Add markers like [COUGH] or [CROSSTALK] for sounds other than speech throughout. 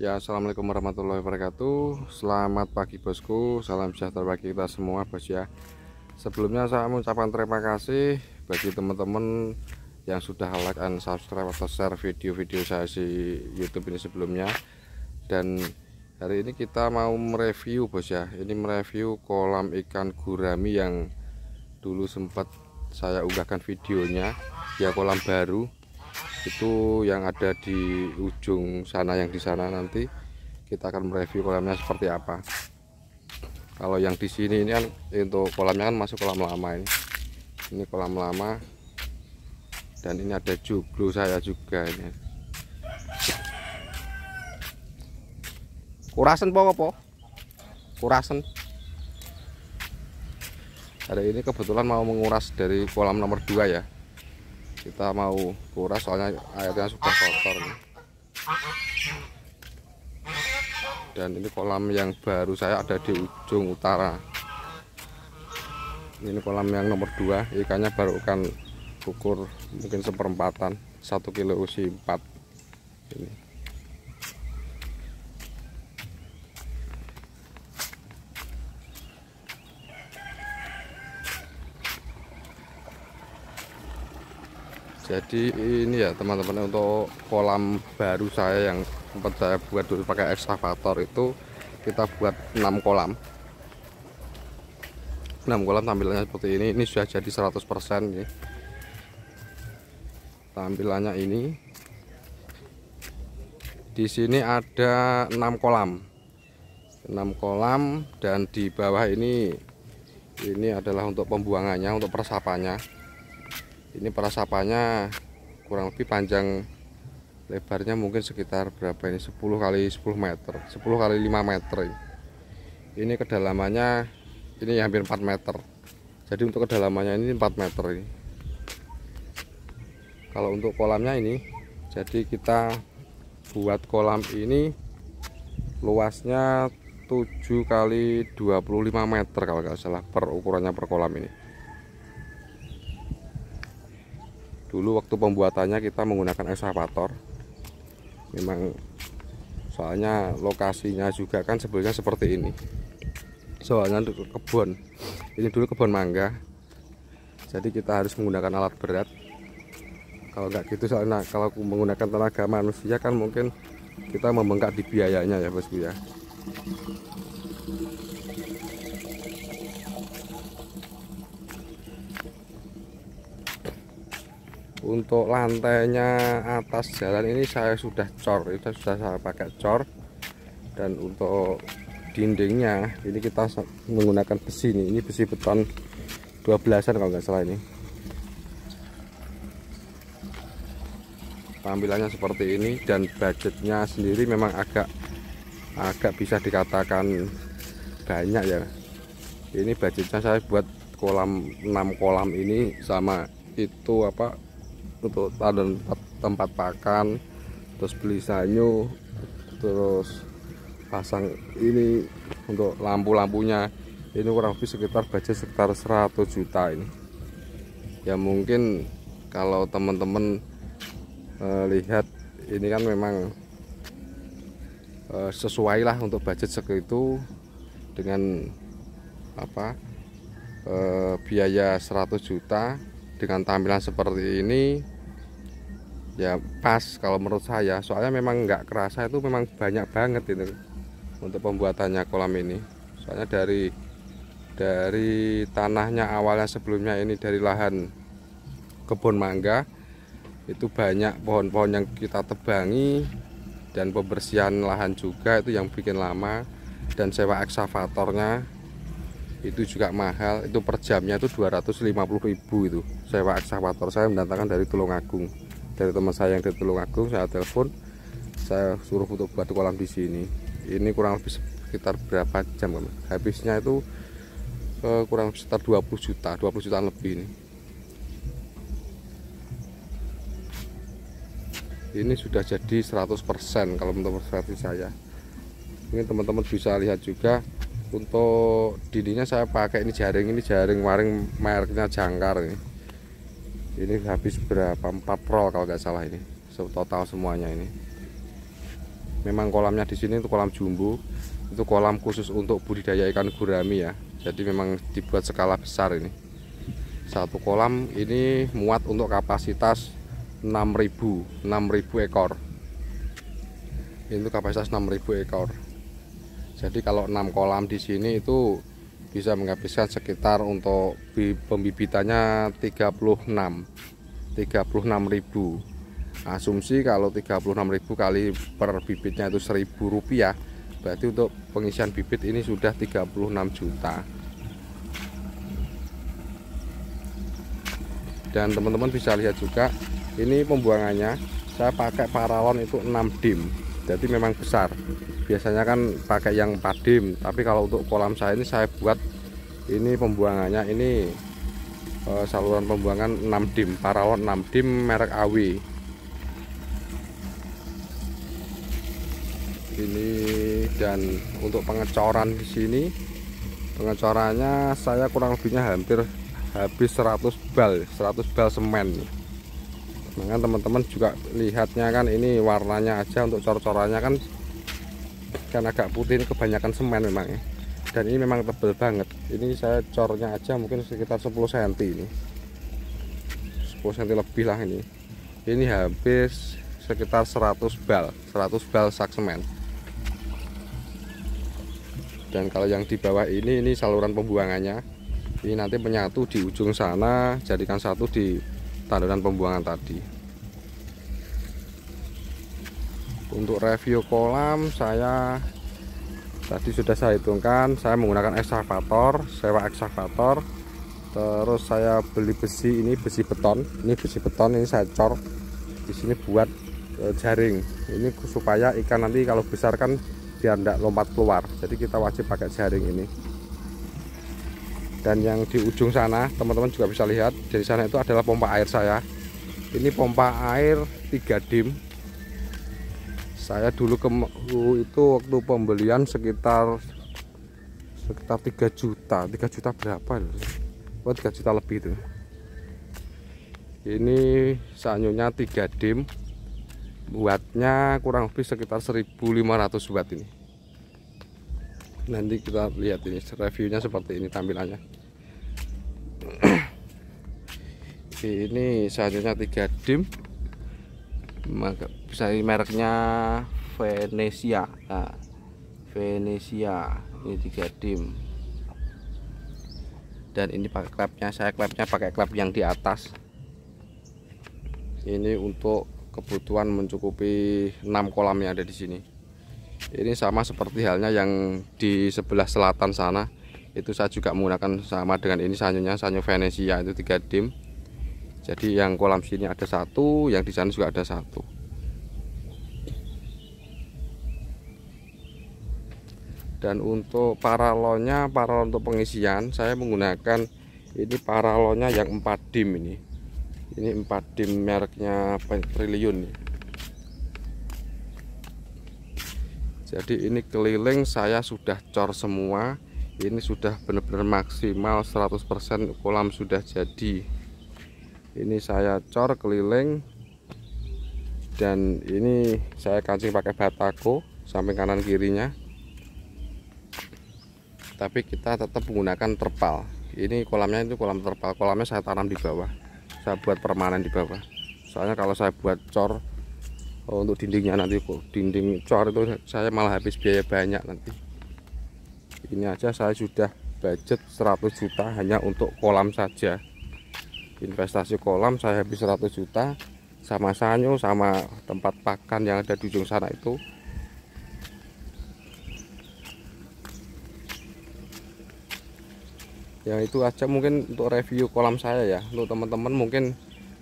Ya assalamualaikum warahmatullahi wabarakatuh Selamat pagi bosku Salam sejahtera bagi kita semua bos ya Sebelumnya saya mengucapkan terima kasih Bagi teman-teman Yang sudah like and subscribe Atau share video-video saya di Youtube ini sebelumnya Dan hari ini kita mau mereview bos ya Ini mereview kolam ikan gurami yang Dulu sempat saya unggahkan videonya Ya kolam baru itu yang ada di ujung sana yang di sana nanti kita akan mereview kolamnya seperti apa kalau yang di sini ini kan untuk kolamnya kan masuk kolam lama ini ini kolam lama dan ini ada juglu saya juga ini kurasan po po kurasan hari ini kebetulan mau menguras dari kolam nomor 2 ya kita mau kuras soalnya airnya sudah kotor nih. dan ini kolam yang baru saya ada di ujung utara ini kolam yang nomor 2 ikannya baru akan ukur mungkin seperempatan satu kilo usi 4 ini jadi ini ya teman-teman untuk kolam baru saya yang sempat saya buat dulu pakai ekskavator itu kita buat 6 kolam 6 kolam tampilannya seperti ini ini sudah jadi 100% nih. tampilannya ini di sini ada 6 kolam 6 kolam dan di bawah ini ini adalah untuk pembuangannya untuk persapannya ini perasapannya kurang lebih panjang lebarnya mungkin sekitar berapa ini 10 kali 10 meter 10 kali 5 meter ini, ini kedalamannya ini hampir 4 meter jadi untuk kedalamannya ini 4 meter ini kalau untuk kolamnya ini jadi kita buat kolam ini luasnya 7 kali 25 meter kalau nggak salah per ukurannya per kolam ini dulu waktu pembuatannya kita menggunakan eskavator, memang soalnya lokasinya juga kan sebelumnya seperti ini soalnya kebun ini dulu kebun mangga jadi kita harus menggunakan alat berat kalau nggak gitu soalnya kalau menggunakan tenaga manusia kan mungkin kita membengkak di biayanya ya bosku ya untuk lantainya atas jalan ini saya sudah cor itu sudah saya pakai cor dan untuk dindingnya ini kita menggunakan besi ini ini besi beton 12an kalau nggak salah ini tampilannya seperti ini dan budgetnya sendiri memang agak agak bisa dikatakan banyak ya ini budgetnya saya buat kolam 6 kolam ini sama itu apa untuk ada tempat, tempat pakan terus beli sanyu terus pasang ini untuk lampu-lampunya ini kurang lebih sekitar budget sekitar 100 juta ini ya mungkin kalau teman-teman e, lihat ini kan memang e, sesuai lah untuk budget segitu dengan apa e, biaya 100 juta dengan tampilan seperti ini ya pas kalau menurut saya soalnya memang nggak kerasa itu memang banyak banget ini untuk pembuatannya kolam ini soalnya dari dari tanahnya awalnya sebelumnya ini dari lahan kebun mangga itu banyak pohon-pohon yang kita tebangi dan pembersihan lahan juga itu yang bikin lama dan sewa eksavatornya itu juga mahal itu per jamnya itu 250.000 itu sewa ekskavator saya mendatangkan dari Tulungagung dari teman saya yang dari Tulungagung saya telepon saya suruh untuk buat kolam di sini ini kurang lebih sekitar berapa jam habisnya itu eh, kurang lebih sekitar 20 juta 20 jutaan lebih ini ini sudah jadi 100% kalau menurut versi saya ini teman-teman bisa lihat juga untuk dindingnya saya pakai ini jaring ini jaring waring mereknya jangkar ini ini habis berapa 4 rol kalau nggak salah ini total semuanya ini memang kolamnya di sini itu kolam jumbo itu kolam khusus untuk budidaya ikan gurami ya jadi memang dibuat skala besar ini satu kolam ini muat untuk kapasitas 6000 6000 ekor itu kapasitas 6000 ekor jadi kalau 6 kolam di sini itu bisa menghabiskan sekitar untuk pembibitannya 36 ribu. asumsi kalau ribu kali per bibitnya itu 1.000 rupiah berarti untuk pengisian bibit ini sudah 36 juta dan teman-teman bisa lihat juga ini pembuangannya saya pakai paralon itu 6 dim jadi memang besar biasanya kan pakai yang padim tapi kalau untuk kolam saya ini saya buat ini pembuangannya ini e, saluran pembuangan 6 dim paralon 6 dim merek AW ini dan untuk pengecoran di sini pengecorannya saya kurang lebihnya hampir habis 100 bal 100 bal semen maka teman-teman juga lihatnya kan ini warnanya aja untuk cor-corannya kan kan agak putih ini kebanyakan semen memang ya. Dan ini memang tebel banget. Ini saya cornya aja mungkin sekitar 10 cm ini. 10 cm lebih lah ini. Ini habis sekitar 100 bal, 100 bal sak semen dan kalau yang di bawah ini ini saluran pembuangannya ini nanti menyatu di ujung sana jadikan satu di tanduran pembuangan tadi untuk review kolam saya tadi sudah saya hitungkan saya menggunakan ekskavator sewa ekskavator terus saya beli besi ini besi beton ini besi beton ini saya cor di sini buat e, jaring ini supaya ikan nanti kalau besar kan biar tidak lompat keluar jadi kita wajib pakai jaring ini dan yang di ujung sana teman-teman juga bisa lihat dari sana itu adalah pompa air saya ini pompa air 3 dim saya dulu ke itu waktu pembelian sekitar sekitar 3 juta 3 juta berapa oh, 3 juta lebih itu ini sanyonya 3 dim buatnya kurang lebih sekitar 1500 watt ini nanti kita lihat ini reviewnya seperti ini tampilannya [CLEARS THROAT] ini seharusnya 3 dim bisa mereknya Venesia nah, Venesia ini 3 dim dan ini pakai klepnya saya klepnya pakai klep yang di atas ini untuk kebutuhan mencukupi 6 kolam yang ada di sini ini sama seperti halnya yang di sebelah selatan sana itu saya juga menggunakan sama dengan ini sanyonya sanyo Venesia itu tiga dim jadi yang kolam sini ada satu yang di sana juga ada satu dan untuk paralonnya paralon untuk pengisian saya menggunakan ini paralonnya yang 4 dim ini ini 4 dim mereknya triliun jadi ini keliling saya sudah cor semua ini sudah benar-benar maksimal 100% kolam sudah jadi ini saya cor keliling dan ini saya kancing pakai batako samping kanan kirinya tapi kita tetap menggunakan terpal ini kolamnya itu kolam terpal kolamnya saya tanam di bawah saya buat permanen di bawah soalnya kalau saya buat cor Oh, untuk dindingnya nanti kok dinding cor itu saya malah habis biaya banyak nanti ini aja saya sudah budget 100 juta hanya untuk kolam saja investasi kolam saya habis 100 juta sama sanyo sama tempat pakan yang ada di ujung sana itu ya itu aja mungkin untuk review kolam saya ya untuk teman-teman mungkin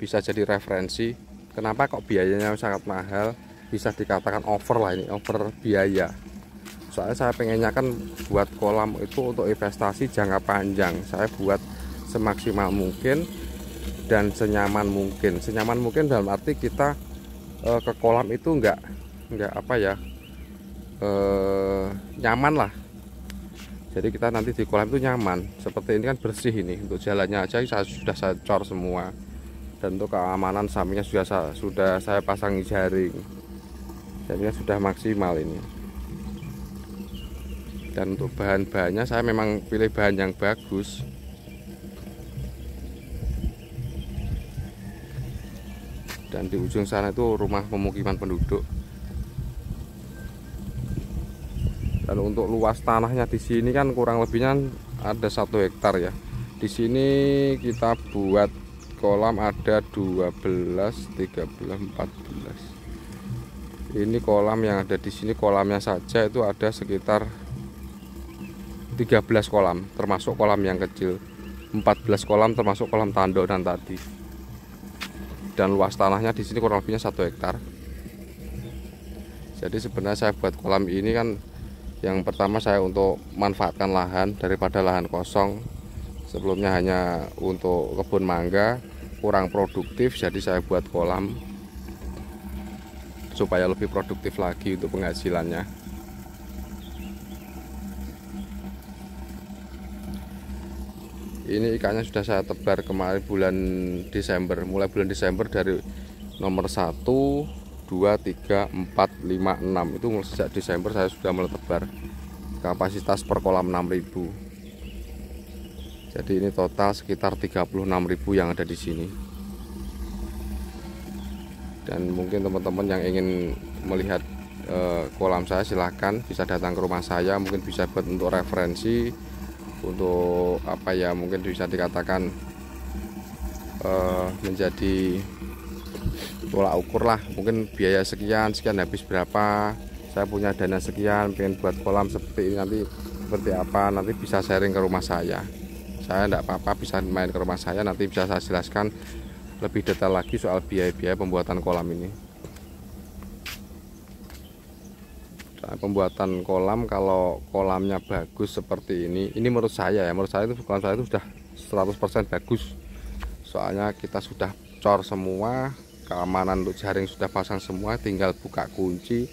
bisa jadi referensi kenapa kok biayanya sangat mahal bisa dikatakan over lah ini over biaya soalnya saya pengennya kan buat kolam itu untuk investasi jangka panjang saya buat semaksimal mungkin dan senyaman mungkin senyaman mungkin dalam arti kita e, ke kolam itu enggak enggak apa ya e, nyaman lah jadi kita nanti di kolam itu nyaman seperti ini kan bersih ini untuk jalannya aja saya sudah saya cor semua dan untuk keamanan sampingnya sudah sudah saya pasang jaring jadinya sudah maksimal ini dan untuk bahan-bahannya saya memang pilih bahan yang bagus dan di ujung sana itu rumah pemukiman penduduk dan untuk luas tanahnya di sini kan kurang lebihnya kan ada satu hektar ya di sini kita buat kolam ada 12 13 14 ini kolam yang ada di sini kolamnya saja itu ada sekitar 13 kolam termasuk kolam yang kecil 14 kolam termasuk kolam dan tadi dan luas tanahnya di sini kurang lebihnya satu hektar jadi sebenarnya saya buat kolam ini kan yang pertama saya untuk manfaatkan lahan daripada lahan kosong sebelumnya hanya untuk kebun mangga kurang produktif jadi saya buat kolam supaya lebih produktif lagi untuk penghasilannya ini ikannya sudah saya tebar kemarin bulan Desember mulai bulan Desember dari nomor 1 2 3 4 5 6 itu sejak Desember saya sudah meletebar kapasitas per kolam 6000 jadi ini total sekitar 36.000 yang ada di sini. Dan mungkin teman-teman yang ingin melihat eh, kolam saya silahkan bisa datang ke rumah saya, mungkin bisa buat untuk referensi untuk apa ya mungkin bisa dikatakan e, menjadi tolak ukur lah mungkin biaya sekian sekian habis berapa saya punya dana sekian pengen buat kolam seperti ini nanti seperti apa nanti bisa sharing ke rumah saya saya tidak apa-apa bisa main ke rumah saya nanti bisa saya jelaskan lebih detail lagi soal biaya-biaya pembuatan kolam ini nah, pembuatan kolam kalau kolamnya bagus seperti ini ini menurut saya ya menurut saya itu bukan saya itu sudah 100% bagus soalnya kita sudah cor semua keamanan untuk jaring sudah pasang semua tinggal buka kunci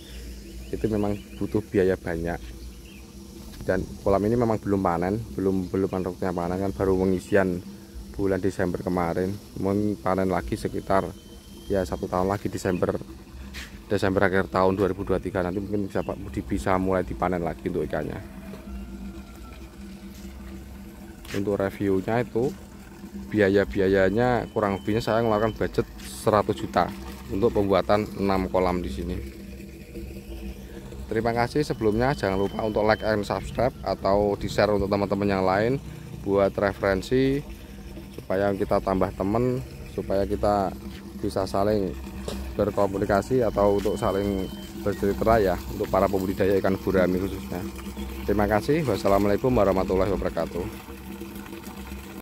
itu memang butuh biaya banyak dan kolam ini memang belum panen belum belum panen panen kan baru pengisian bulan Desember kemarin mungkin panen lagi sekitar ya satu tahun lagi Desember Desember akhir tahun 2023 nanti mungkin bisa bisa mulai dipanen lagi untuk ikannya untuk reviewnya itu biaya-biayanya kurang lebihnya saya melakukan budget 100 juta untuk pembuatan 6 kolam di sini. Terima kasih sebelumnya jangan lupa untuk like and subscribe atau di-share untuk teman-teman yang lain buat referensi supaya kita tambah teman, supaya kita bisa saling berkomunikasi atau untuk saling bercerita ya untuk para pembudidaya ikan gurami khususnya. Terima kasih. Wassalamualaikum warahmatullahi wabarakatuh.